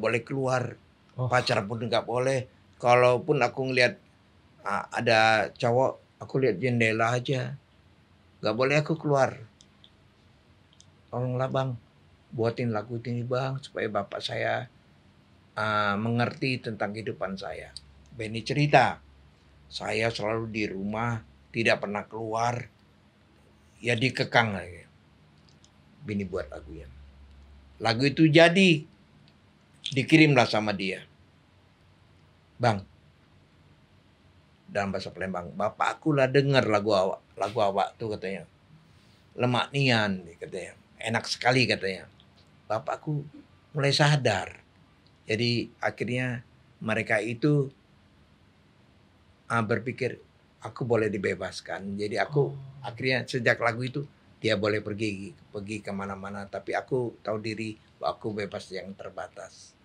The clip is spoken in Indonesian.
nggak boleh keluar oh. pacar pun nggak boleh kalaupun aku ngelihat ada cowok aku lihat jendela aja nggak boleh aku keluar tolonglah bang buatin lagu ini bang supaya bapak saya uh, mengerti tentang kehidupan saya Benny cerita saya selalu di rumah tidak pernah keluar ya dikekang lagi Bini buat lagunya. Lagu itu jadi dikirimlah sama dia. Bang, dalam bahasa Palembang, bapak aku lah dengar lagu awak, lagu awak tuh katanya. Lemak nian katanya, enak sekali katanya. Bapakku mulai sadar. Jadi akhirnya mereka itu uh, berpikir aku boleh dibebaskan. Jadi aku oh. akhirnya sejak lagu itu dia boleh pergi pergi kemana-mana tapi aku tahu diri aku bebas yang terbatas